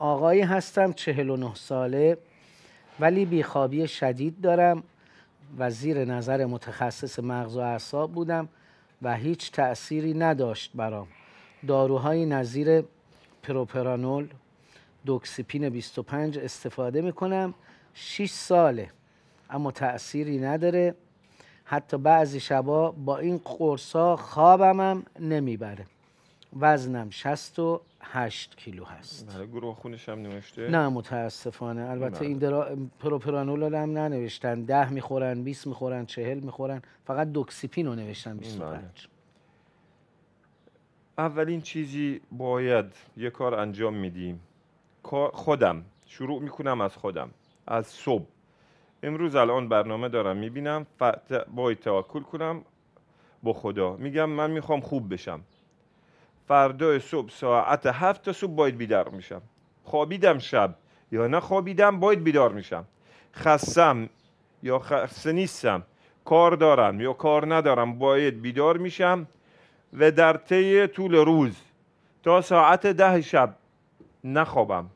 آقایی هستم 49 ساله ولی بیخوابی شدید دارم و زیر نظر متخصص مغز و اعصاب بودم و هیچ تأثیری نداشت برام داروهای نظیر پروپرانول دوکسیپین 25 استفاده میکنم 6 ساله اما تأثیری نداره حتی بعضی شبا با این قرصا خوابم هم نمیبره وزنم 68 کیلو هست بله، گروه خونش هم نوشته نه متاسفانه البته بله. این درا... پروپرانول هم ننوشتن ده میخورن 20 میخورن 40 میخورن فقط دوکسیپین رو نوشتن 25 بله. اولین چیزی باید یه کار انجام میدیم خودم شروع میکنم از خودم از صبح امروز الان برنامه دارم میبینم باید تاکل کنم با خدا میگم من میخوام خوب بشم فردای صبح ساعت هفت صبح باید بیدار میشم خوابیدم شب یا نه باید بیدار میشم خستم یا خسته نیستم کار دارم یا کار ندارم باید بیدار میشم و در طی طول روز تا ساعت ده شب نخوابم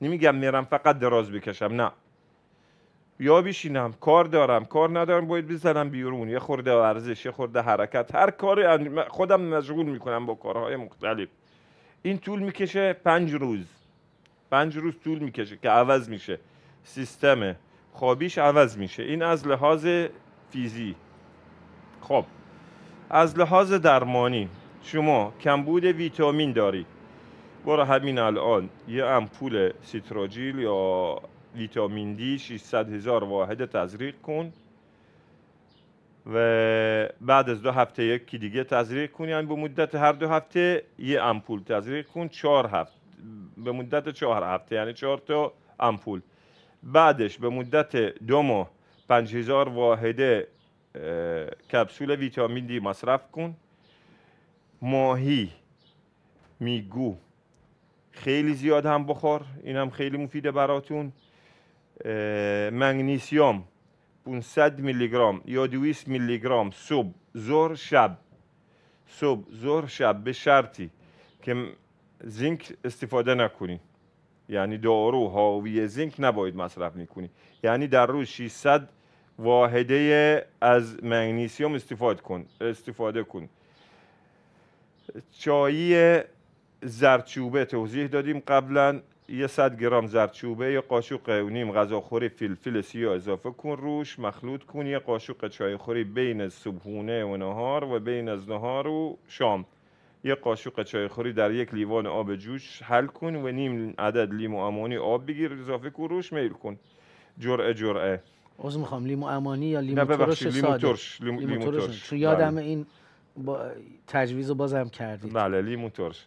نمیگم میرم فقط دراز بکشم نه یا بشینم کار دارم کار ندارم باید بزنم بیرون یه خورده ورزش یه خورده حرکت هر کار خودم مشغول میکنم با کارهای مختلف این طول میکشه پنج روز پنج روز طول میکشه که عوض میشه سیستم خوابیش عوض میشه این از لحاظ فیزی خب از لحاظ درمانی شما کمبود ویتامین داری برو همین الان یه امپول سیتروجیل یا ویتامین دی 600 هزار واحد تزریق کن و بعد از دو هفته یکی دیگه تزریق کن یعنی به مدت هر دو هفته یه امپول تزریق کن چهار هفته به مدت چهار هفته یعنی چهار تا امپول بعدش به مدت دو ماه هزار واحد کپسول ویتامین دی مصرف کن ماهی میگو خیلی زیاد هم بخور این هم خیلی مفیده براتون مگنیسیوم 500 میلی گرم یا 200 میلی گرم صبح ظهر شب صبح ظهر شب به شرطی که زینک استفاده نکنی یعنی دارو هاوی زینک نباید مصرف میکنی یعنی در روز 600 واحده از مگنیسیوم استفاده کن استفاده کن چایی زرچوبه توضیح دادیم قبلا یه صد گرم زردچوبه یه قاشق و نیم غذاخوری فلفل سیاه اضافه کن روش مخلوط کن یه قاشق خوری بین صبحونه و نهار و بین از نهار و شام یه قاشق خوری در یک لیوان آب جوش حل کن و نیم عدد لیمو امانی آب بگیر اضافه کن روش میل کن جرعه جرعه از میخوام لیمو امانی یا لیمو ترش لیمو ترش. لیمو, لیمو, ترش. یادم بله. این با تجویز رو بازم کردید بله لیمو ترش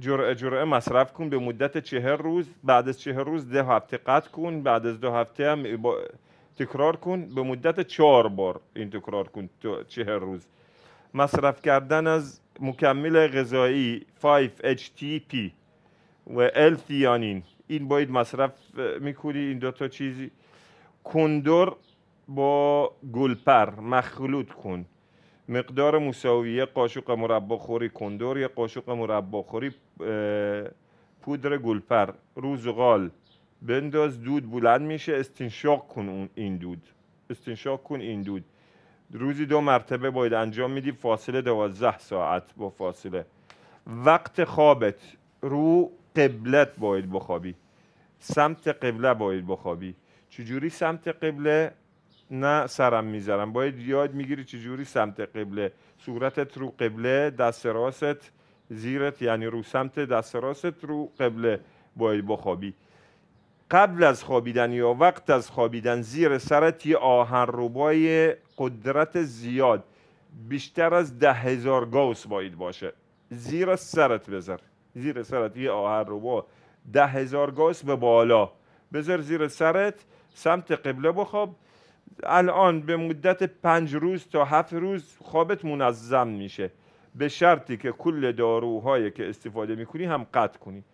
جرعه جرعه مصرف کن به مدت چهر روز بعد از چهر روز ده هفته قطع کن بعد از دو هفته هم تکرار کن به مدت چهار بار این تکرار کن چهر روز مصرف کردن از مکمل غذایی 5-HTP و l theanine این باید مصرف میکنی این دوتا چیزی کندور با گلپر مخلوط کن مقدار مساوی یک قاشق مربا خوری کندور یک قاشق مرباخوری پودر گلپر غال بنداز دود بلند میشه استنشاق کن این دود استنشاق کن این دود روزی دو مرتبه باید انجام میدی فاصله دوازده ساعت با فاصله وقت خوابت رو قبلت باید بخوابی سمت قبله باید بخوابی چجوری سمت قبله نه سرم میذارم باید یاد میگیری چجوری سمت قبله صورتت رو قبله دست راست زیرت یعنی رو سمت دست راست رو قبله باید بخوابی قبل از خوابیدن یا وقت از خوابیدن زیر سرت یه آهن روبای قدرت زیاد بیشتر از ده هزار گاوس باید باشه زیر سرت بذار زیر سرت یه آهن روبا ده هزار گاوس به بالا بذار زیر سرت سمت قبله بخواب الان به مدت پنج روز تا هفت روز خوابت منظم میشه به شرطی که کل داروهایی که استفاده میکنی هم قطع کنی